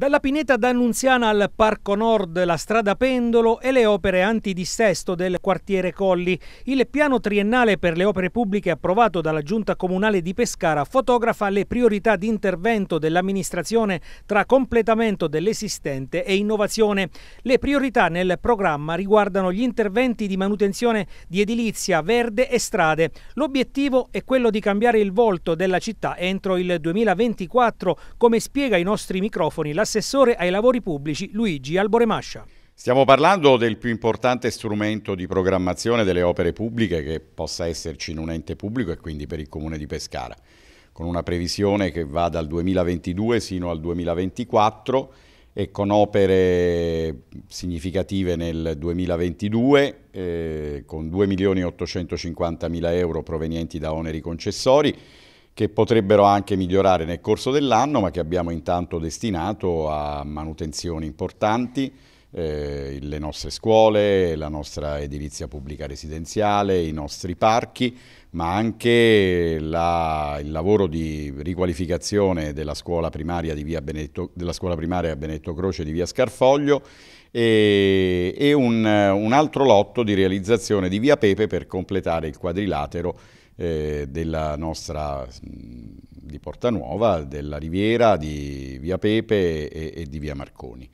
Dalla pineta d'Annunziana al Parco Nord, la strada Pendolo e le opere antidissesto del quartiere Colli. Il piano triennale per le opere pubbliche approvato dalla Giunta Comunale di Pescara fotografa le priorità di intervento dell'amministrazione tra completamento dell'esistente e innovazione. Le priorità nel programma riguardano gli interventi di manutenzione di edilizia, verde e strade. L'obiettivo è quello di cambiare il volto della città entro il 2024, come spiega i nostri microfoni la l'assessore ai lavori pubblici Luigi Alboremascia. Stiamo parlando del più importante strumento di programmazione delle opere pubbliche che possa esserci in un ente pubblico e quindi per il comune di Pescara, con una previsione che va dal 2022 sino al 2024 e con opere significative nel 2022 eh, con 2.850.000 euro provenienti da oneri concessori che potrebbero anche migliorare nel corso dell'anno, ma che abbiamo intanto destinato a manutenzioni importanti, eh, le nostre scuole, la nostra edilizia pubblica residenziale, i nostri parchi, ma anche la, il lavoro di riqualificazione della scuola, di Benetto, della scuola primaria, Benetto, Croce di via Scarfoglio e, e un, un altro lotto di realizzazione di via Pepe per completare il quadrilatero eh, della nostra di Porta Nuova, della Riviera, di Via Pepe e, e di Via Marconi.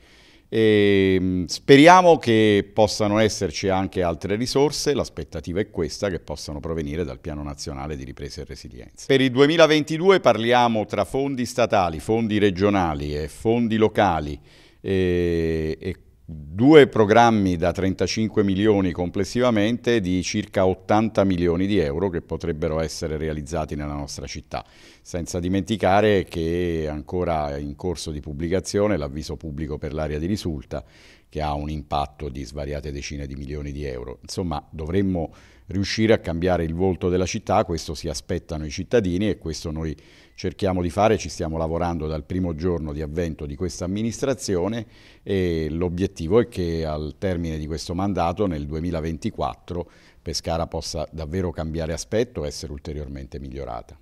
E ehm, speriamo che possano esserci anche altre risorse, l'aspettativa è questa, che possano provenire dal Piano Nazionale di Ripresa e Resilienza. Per il 2022 parliamo tra fondi statali, fondi regionali e fondi locali eh, e, e due programmi da 35 milioni complessivamente di circa 80 milioni di euro che potrebbero essere realizzati nella nostra città, senza dimenticare che è ancora in corso di pubblicazione l'avviso pubblico per l'area di risulta che ha un impatto di svariate decine di milioni di euro. Insomma, dovremmo riuscire a cambiare il volto della città, questo si aspettano i cittadini e questo noi cerchiamo di fare, ci stiamo lavorando dal primo giorno di avvento di questa amministrazione e l'obiettivo è che al termine di questo mandato nel 2024 Pescara possa davvero cambiare aspetto e essere ulteriormente migliorata.